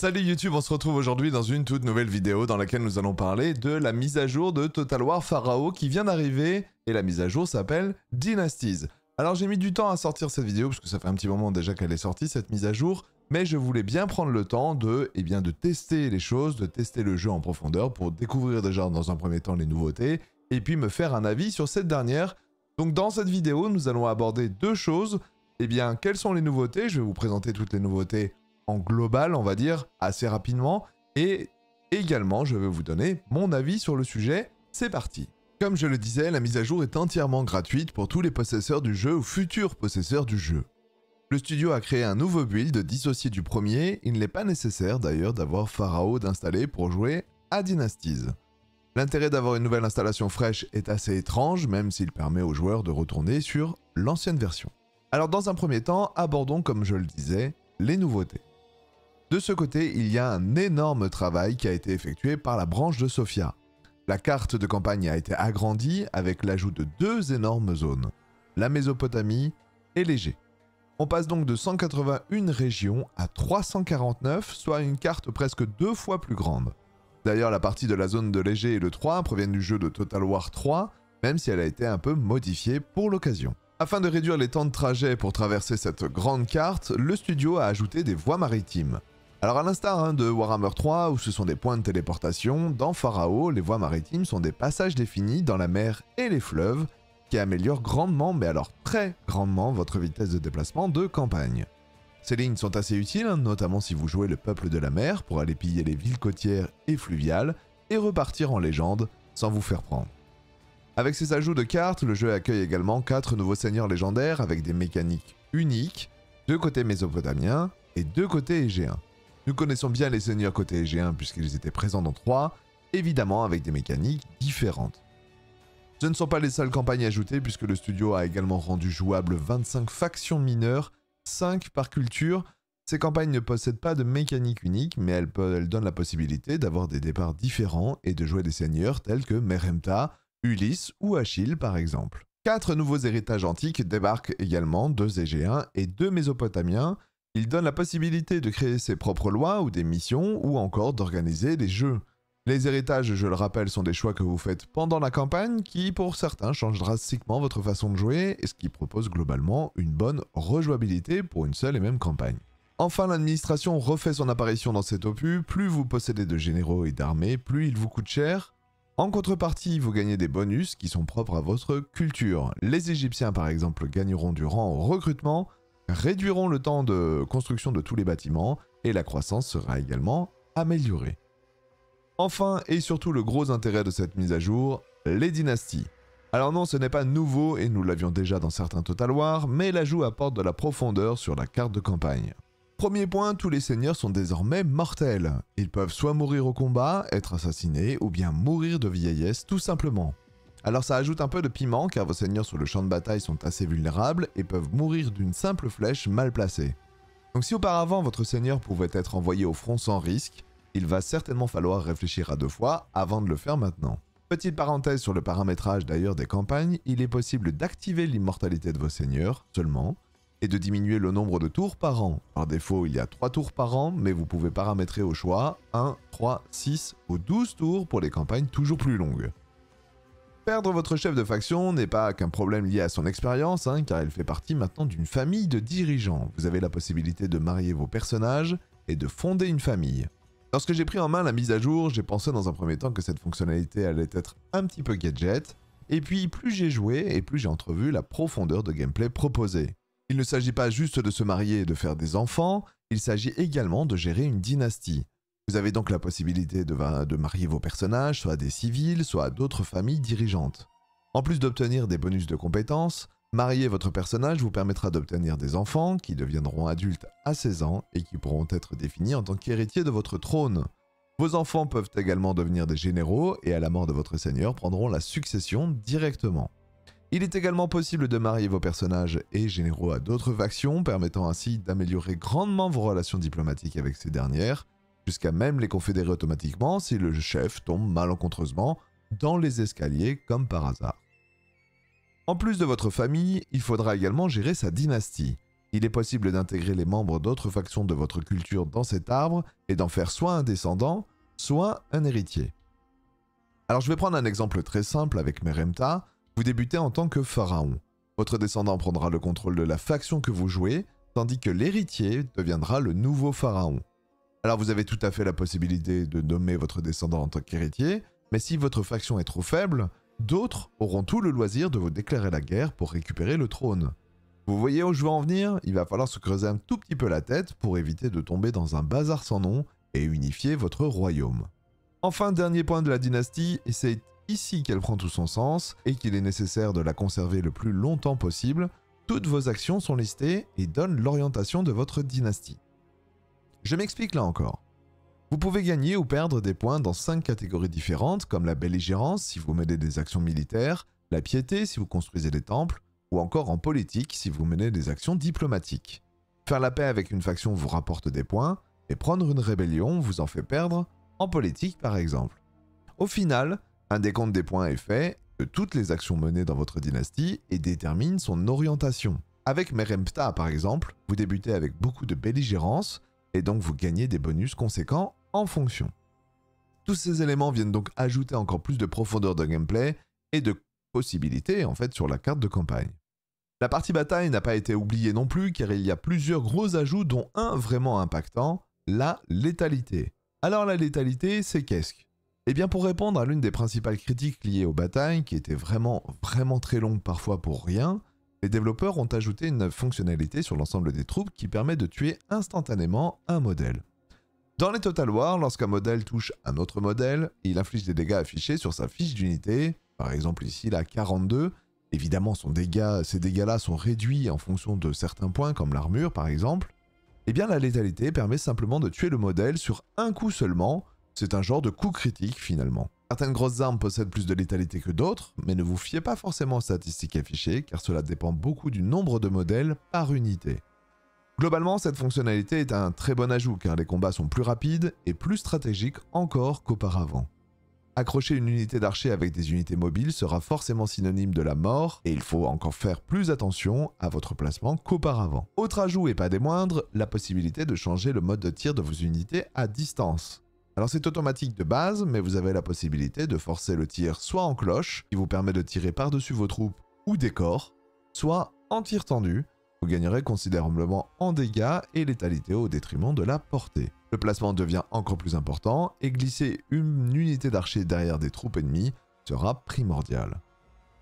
Salut YouTube, on se retrouve aujourd'hui dans une toute nouvelle vidéo dans laquelle nous allons parler de la mise à jour de Total War Pharaoh qui vient d'arriver et la mise à jour s'appelle Dynasties. Alors j'ai mis du temps à sortir cette vidéo parce que ça fait un petit moment déjà qu'elle est sortie cette mise à jour, mais je voulais bien prendre le temps de, et eh bien, de tester les choses, de tester le jeu en profondeur pour découvrir déjà dans un premier temps les nouveautés et puis me faire un avis sur cette dernière. Donc dans cette vidéo, nous allons aborder deux choses. et eh bien, quelles sont les nouveautés Je vais vous présenter toutes les nouveautés global, on va dire, assez rapidement. Et également, je vais vous donner mon avis sur le sujet. C'est parti Comme je le disais, la mise à jour est entièrement gratuite pour tous les possesseurs du jeu ou futurs possesseurs du jeu. Le studio a créé un nouveau build dissocié du premier, il n'est pas nécessaire d'ailleurs d'avoir Pharaoh d'installer pour jouer à Dynasties. L'intérêt d'avoir une nouvelle installation fraîche est assez étrange, même s'il permet aux joueurs de retourner sur l'ancienne version. Alors dans un premier temps, abordons comme je le disais, les nouveautés. De ce côté, il y a un énorme travail qui a été effectué par la branche de Sofia. La carte de campagne a été agrandie avec l'ajout de deux énormes zones, la Mésopotamie et l'Égée. On passe donc de 181 régions à 349, soit une carte presque deux fois plus grande. D'ailleurs, la partie de la zone de l'Égée et le 3 proviennent du jeu de Total War 3, même si elle a été un peu modifiée pour l'occasion. Afin de réduire les temps de trajet pour traverser cette grande carte, le studio a ajouté des voies maritimes. Alors à l'instar hein, de Warhammer 3 où ce sont des points de téléportation, dans Pharao, les voies maritimes sont des passages définis dans la mer et les fleuves qui améliorent grandement, mais alors très grandement, votre vitesse de déplacement de campagne. Ces lignes sont assez utiles, hein, notamment si vous jouez le peuple de la mer pour aller piller les villes côtières et fluviales et repartir en légende sans vous faire prendre. Avec ces ajouts de cartes, le jeu accueille également 4 nouveaux seigneurs légendaires avec des mécaniques uniques, deux côtés mésopotamiens et deux côtés égéens. Nous connaissons bien les seigneurs côté égéens puisqu'ils étaient présents dans 3, évidemment avec des mécaniques différentes. Ce ne sont pas les seules campagnes ajoutées puisque le studio a également rendu jouables 25 factions mineures, 5 par culture. Ces campagnes ne possèdent pas de mécanique unique, mais elles, donnent la possibilité d'avoir des départs différents et de jouer des seigneurs tels que Meremta, Ulysse ou Achille par exemple. Quatre nouveaux héritages antiques débarquent également, deux Égéens et deux Mésopotamiens, il donne la possibilité de créer ses propres lois ou des missions ou encore d'organiser des jeux. Les héritages, je le rappelle, sont des choix que vous faites pendant la campagne qui, pour certains, changent drastiquement votre façon de jouer et ce qui propose globalement une bonne rejouabilité pour une seule et même campagne. Enfin, l'administration refait son apparition dans cet opus, plus vous possédez de généraux et d'armées, plus il vous coûte cher. En contrepartie, vous gagnez des bonus qui sont propres à votre culture. Les Égyptiens, par exemple, gagneront du rang au recrutement, réduiront le temps de construction de tous les bâtiments et la croissance sera également améliorée. Enfin et surtout le gros intérêt de cette mise à jour, les dynasties. Alors non, ce n'est pas nouveau et nous l'avions déjà dans certains Total War, mais l'ajout apporte de la profondeur sur la carte de campagne. Premier point, tous les seigneurs sont désormais mortels. Ils peuvent soit mourir au combat, être assassinés, ou bien mourir de vieillesse tout simplement. Alors ça ajoute un peu de piment car vos seigneurs sur le champ de bataille sont assez vulnérables et peuvent mourir d'une simple flèche mal placée. Donc si auparavant votre seigneur pouvait être envoyé au front sans risque, il va certainement falloir réfléchir à deux fois avant de le faire maintenant. Petite parenthèse sur le paramétrage d'ailleurs des campagnes, il est possible d'activer l'immortalité de vos seigneurs seulement, et de diminuer le nombre de tours par an. Par défaut, il y a 3 tours par an, mais vous pouvez paramétrer au choix 1, 3, 6 ou 12 tours pour les campagnes toujours plus longues. Perdre votre chef de faction n'est pas qu'un problème lié à son expérience, hein, car elle fait partie maintenant d'une famille de dirigeants. Vous avez la possibilité de marier vos personnages et de fonder une famille. Lorsque j'ai pris en main la mise à jour, j'ai pensé dans un premier temps que cette fonctionnalité allait être un petit peu gadget, et puis plus j'ai joué et plus j'ai entrevu la profondeur de gameplay proposée. Il ne s'agit pas juste de se marier et de faire des enfants, il s'agit également de gérer une dynastie. Vous avez donc la possibilité de, marier vos personnages soit à des civils, soit à d'autres familles dirigeantes. En plus d'obtenir des bonus de compétences, marier votre personnage vous permettra d'obtenir des enfants qui deviendront adultes à 16 ans et qui pourront être définis en tant qu'héritiers de votre trône. Vos enfants peuvent également devenir des généraux et à la mort de votre seigneur prendront la succession directement. Il est également possible de marier vos personnages et généraux à d'autres factions, permettant ainsi d'améliorer grandement vos relations diplomatiques avec ces dernières, jusqu'à même les confédérer automatiquement si le chef tombe malencontreusement dans les escaliers comme par hasard. En plus de votre famille, il faudra également gérer sa dynastie. Il est possible d'intégrer les membres d'autres factions de votre culture dans cet arbre et d'en faire soit un descendant, soit un héritier. Alors je vais prendre un exemple très simple avec Meremta. Vous débutez en tant que pharaon. Votre descendant prendra le contrôle de la faction que vous jouez, tandis que l'héritier deviendra le nouveau pharaon. Alors vous avez tout à fait la possibilité de nommer votre descendant en tant qu'héritier, mais si votre faction est trop faible, d'autres auront tout le loisir de vous déclarer la guerre pour récupérer le trône. Vous voyez où je veux en venir Il va falloir se creuser un tout petit peu la tête pour éviter de tomber dans un bazar sans nom et unifier votre royaume. Enfin, dernier point de la dynastie, et c'est ici qu'elle prend tout son sens et qu'il est nécessaire de la conserver le plus longtemps possible, toutes vos actions sont listées et donnent l'orientation de votre dynastie. Je m'explique là encore. Vous pouvez gagner ou perdre des points dans 5 catégories différentes, comme la belligérance si vous menez des actions militaires, la piété si vous construisez des temples, ou encore en politique si vous menez des actions diplomatiques. Faire la paix avec une faction vous rapporte des points, et prendre une rébellion vous en fait perdre, en politique par exemple. Au final, un décompte des points est fait de toutes les actions menées dans votre dynastie et détermine son orientation. Avec Merempta par exemple, vous débutez avec beaucoup de belligérance, et donc vous gagnez des bonus conséquents en fonction. Tous ces éléments viennent donc ajouter encore plus de profondeur de gameplay et de possibilités en fait sur la carte de campagne. La partie bataille n'a pas été oubliée non plus car il y a plusieurs gros ajouts dont un vraiment impactant, la létalité. Alors la létalité, c'est qu'est-ce que Eh bien pour répondre à l'une des principales critiques liées aux batailles qui était vraiment vraiment très longue parfois pour rien, les développeurs ont ajouté une fonctionnalité sur l'ensemble des troupes qui permet de tuer instantanément un modèle. Dans les Total War, lorsqu'un modèle touche un autre modèle, il inflige des dégâts affichés sur sa fiche d'unité, par exemple ici la 42. Évidemment, son ces dégâts-là sont réduits en fonction de certains points, comme l'armure par exemple. Eh bien, la létalité permet simplement de tuer le modèle sur un coup seulement. C'est un genre de coup critique finalement. Certaines grosses armes possèdent plus de létalité que d'autres, mais ne vous fiez pas forcément aux statistiques affichées, car cela dépend beaucoup du nombre de modèles par unité. Globalement, cette fonctionnalité est un très bon ajout, car les combats sont plus rapides et plus stratégiques encore qu'auparavant. Accrocher une unité d'archer avec des unités mobiles sera forcément synonyme de la mort, et il faut encore faire plus attention à votre placement qu'auparavant. Autre ajout et pas des moindres, la possibilité de changer le mode de tir de vos unités à distance. Alors c'est automatique de base, mais vous avez la possibilité de forcer le tir soit en cloche, qui vous permet de tirer par-dessus vos troupes ou des corps, soit en tir tendu, vous gagnerez considérablement en dégâts et létalité au détriment de la portée. Le placement devient encore plus important et glisser une unité d'archer derrière des troupes ennemies sera primordial.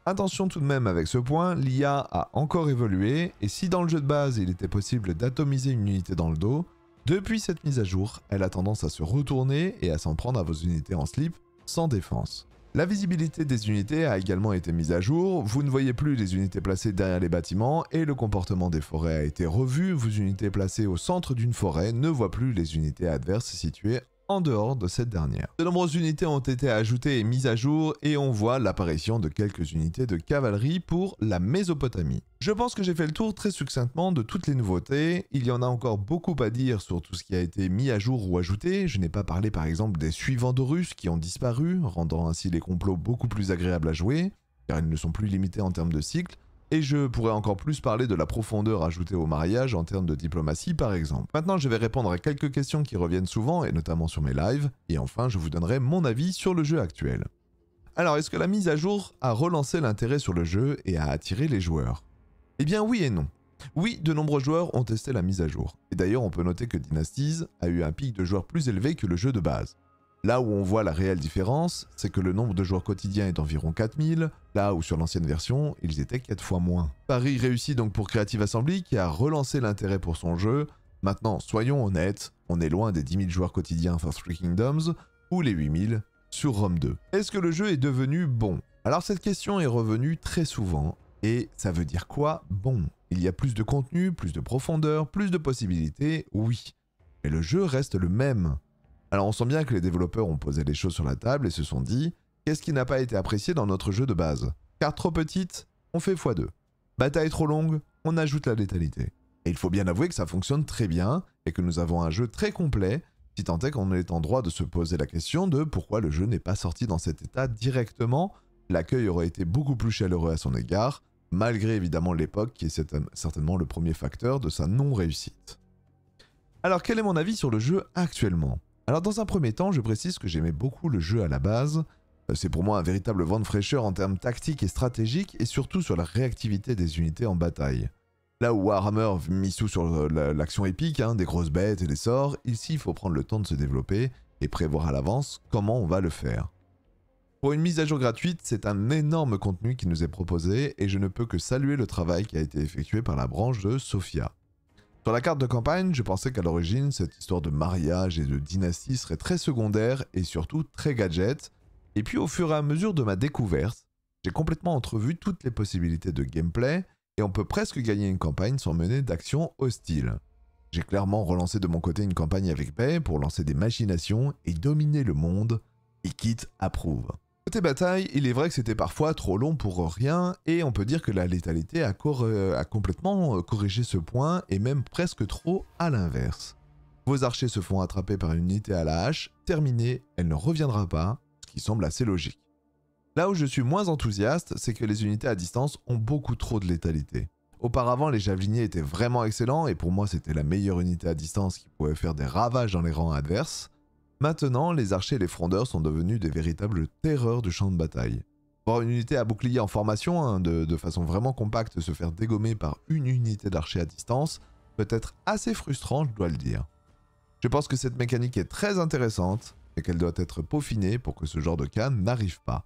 Attention tout de même avec ce point, l'IA a encore évolué, et si dans le jeu de base il était possible d'atomiser une unité dans le dos, depuis cette mise à jour, elle a tendance à se retourner et à s'en prendre à vos unités en slip sans défense. La visibilité des unités a également été mise à jour, vous ne voyez plus les unités placées derrière les bâtiments et le comportement des forêts a été revu, vos unités placées au centre d'une forêt ne voient plus les unités adverses situées en dehors de cette dernière. De nombreuses unités ont été ajoutées et mises à jour et on voit l'apparition de quelques unités de cavalerie pour la Mésopotamie. Je pense que j'ai fait le tour très succinctement de toutes les nouveautés. Il y en a encore beaucoup à dire sur tout ce qui a été mis à jour ou ajouté. Je n'ai pas parlé par exemple des suivants de d'Horus qui ont disparu, rendant ainsi les complots beaucoup plus agréables à jouer, car ils ne sont plus limités en termes de cycle. Et je pourrais encore plus parler de la profondeur ajoutée au mariage en termes de diplomatie par exemple. Maintenant je vais répondre à quelques questions qui reviennent souvent et notamment sur mes lives, et enfin je vous donnerai mon avis sur le jeu actuel. Alors est-ce que la mise à jour a relancé l'intérêt sur le jeu et a attiré les joueurs eh bien oui et non. Oui, de nombreux joueurs ont testé la mise à jour. Et d'ailleurs, on peut noter que Dynasties a eu un pic de joueurs plus élevé que le jeu de base. Là où on voit la réelle différence, c'est que le nombre de joueurs quotidiens est environ 4000, là où sur l'ancienne version, ils étaient 4 fois moins. Paris réussit donc pour Creative Assembly qui a relancé l'intérêt pour son jeu. Maintenant, soyons honnêtes, on est loin des 10 000 joueurs quotidiens for Three Kingdoms ou les 8000 sur Rome 2. Est-ce que le jeu est devenu bon Alors cette question est revenue très souvent et ça veut dire quoi Bon, il y a plus de contenu, plus de profondeur, plus de possibilités, oui. Mais le jeu reste le même. Alors on sent bien que les développeurs ont posé les choses sur la table et se sont dit, qu'est-ce qui n'a pas été apprécié dans notre jeu de base Carte trop petite, on fait x2. Bataille trop longue, on ajoute la létalité. Et il faut bien avouer que ça fonctionne très bien et que nous avons un jeu très complet, si tant est qu'on est en droit de se poser la question de pourquoi le jeu n'est pas sorti dans cet état directement, l'accueil aurait été beaucoup plus chaleureux à son égard, malgré évidemment l'époque qui est certainement le premier facteur de sa non-réussite. Alors quel est mon avis sur le jeu actuellement Alors dans un premier temps, je précise que j'aimais beaucoup le jeu à la base, euh, c'est pour moi un véritable vent de fraîcheur en termes tactiques et stratégiques et surtout sur la réactivité des unités en bataille. Là où Warhammer mis sous sur euh, l'action épique, hein, des grosses bêtes et des sorts, ici il faut prendre le temps de se développer et prévoir à l'avance comment on va le faire. Pour une mise à jour gratuite, c'est un énorme contenu qui nous est proposé et je ne peux que saluer le travail qui a été effectué par la branche de Sofia. Sur la carte de campagne, je pensais qu'à l'origine, cette histoire de mariage et de dynastie serait très secondaire et surtout très gadget. Et puis au fur et à mesure de ma découverte, j'ai complètement entrevu toutes les possibilités de gameplay et on peut presque gagner une campagne sans mener d'actions hostile. J'ai clairement relancé de mon côté une campagne avec paix pour lancer des machinations et dominer le monde, et Kit approuve. Côté bataille, il est vrai que c'était parfois trop long pour rien, et on peut dire que la létalité a, euh, complètement euh, corrigé ce point, et même presque trop à l'inverse. Vos archers se font attraper par une unité à la hache, terminée, elle ne reviendra pas, ce qui semble assez logique. Là où je suis moins enthousiaste, c'est que les unités à distance ont beaucoup trop de létalité. Auparavant, les javeliniers étaient vraiment excellents et pour moi, c'était la meilleure unité à distance qui pouvait faire des ravages dans les rangs adverses. Maintenant, les archers et les frondeurs sont devenus des véritables terreurs du champ de bataille. Voir une unité à bouclier en formation, hein, de, façon vraiment compacte, se faire dégommer par une unité d'archers à distance, peut être assez frustrant, je dois le dire. Je pense que cette mécanique est très intéressante et qu'elle doit être peaufinée pour que ce genre de cas n'arrive pas.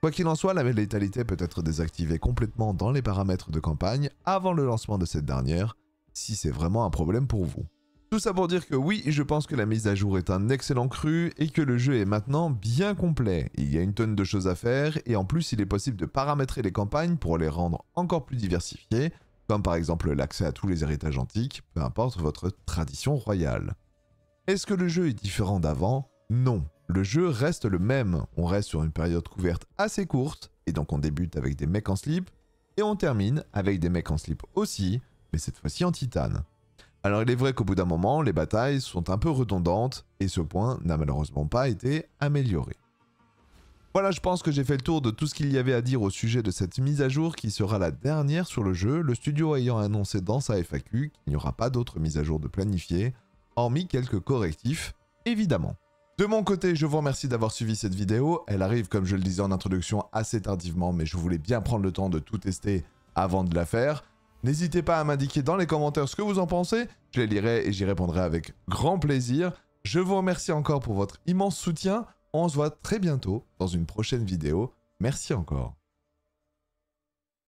Quoi qu'il en soit, la létalité peut être désactivée complètement dans les paramètres de campagne avant le lancement de cette dernière, si c'est vraiment un problème pour vous. Tout ça pour dire que oui, je pense que la mise à jour est un excellent cru et que le jeu est maintenant bien complet. Il y a une tonne de choses à faire et en plus il est possible de paramétrer les campagnes pour les rendre encore plus diversifiées, comme par exemple l'accès à tous les héritages antiques, peu importe votre tradition royale. Est-ce que le jeu est différent d'avant Non. Le jeu reste le même, on reste sur une période couverte assez courte, et donc on débute avec des mecs en slip, et on termine avec des mecs en slip aussi, mais cette fois-ci en titane. Alors il est vrai qu'au bout d'un moment, les batailles sont un peu redondantes, et ce point n'a malheureusement pas été amélioré. Voilà, je pense que j'ai fait le tour de tout ce qu'il y avait à dire au sujet de cette mise à jour qui sera la dernière sur le jeu, le studio ayant annoncé dans sa FAQ qu'il n'y aura pas d'autres mises à jour de planifiées, hormis quelques correctifs, évidemment. De mon côté, je vous remercie d'avoir suivi cette vidéo. Elle arrive, comme je le disais en introduction, assez tardivement, mais je voulais bien prendre le temps de tout tester avant de la faire. N'hésitez pas à m'indiquer dans les commentaires ce que vous en pensez. Je les lirai et j'y répondrai avec grand plaisir. Je vous remercie encore pour votre immense soutien. On se voit très bientôt dans une prochaine vidéo. Merci encore.